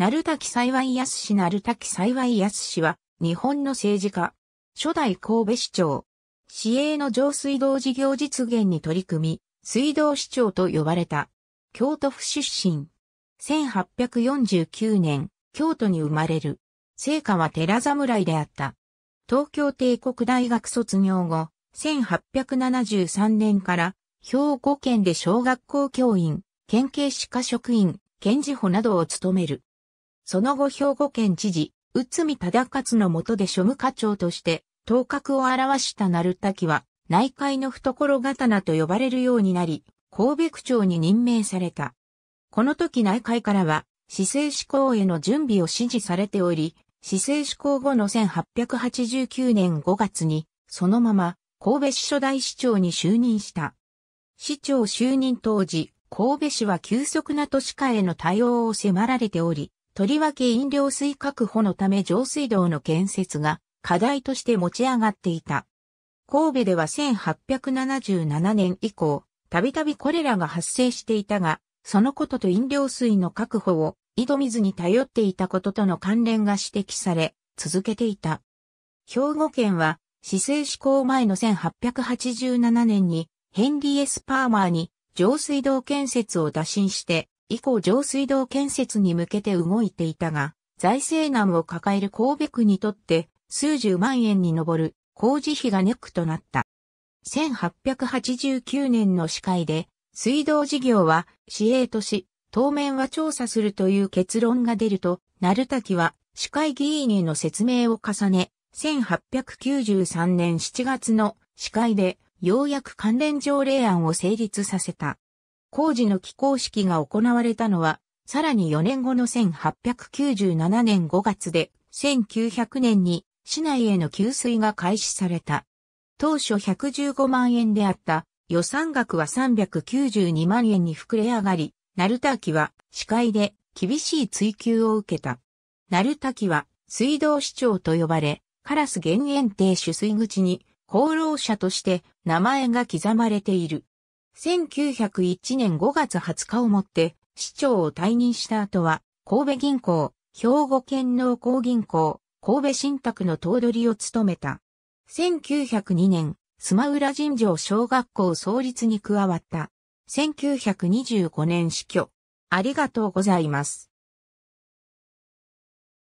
鳴滝幸い安氏鳴滝幸い安氏は、日本の政治家、初代神戸市長、市営の上水道事業実現に取り組み、水道市長と呼ばれた、京都府出身。1849年、京都に生まれる。聖火は寺侍であった。東京帝国大学卒業後、1873年から、兵庫県で小学校教員、県警歯科職員、県事補などを務める。その後兵庫県知事、内海忠勝の下で庶務課長として、頭角を表した鳴滝は、内海の懐刀と呼ばれるようになり、神戸区長に任命された。この時内海からは、市政施行への準備を指示されており、市政施行後の1889年5月に、そのまま、神戸市初代市長に就任した。市長就任当時、神戸市は急速な都市化への対応を迫られており、とりわけ飲料水確保のため上水道の建設が課題として持ち上がっていた。神戸では1877年以降、たびたびこれらが発生していたが、そのことと飲料水の確保を井戸水に頼っていたこととの関連が指摘され、続けていた。兵庫県は、市政施行前の1887年に、ヘンリー・エス・パーマーに上水道建設を打診して、以降上水道建設に向けて動いていたが、財政難を抱える神戸区にとって数十万円に上る工事費がネックとなった。1889年の司会で水道事業は市営都市、当面は調査するという結論が出ると、鳴滝は市会議員への説明を重ね、1893年7月の司会でようやく関連条例案を成立させた。工事の起工式が行われたのは、さらに4年後の1897年5月で、1900年に市内への給水が開始された。当初115万円であった予算額は392万円に膨れ上がり、鳴滝は司会で厳しい追求を受けた。鳴滝は水道市長と呼ばれ、カラス減塩亭取水口に功労者として名前が刻まれている。1901年5月20日をもって市長を退任した後は、神戸銀行、兵庫県農工銀行、神戸新宅の頭取を務めた。1902年、スマウラ尋常小学校創立に加わった。1925年死去。ありがとうございます。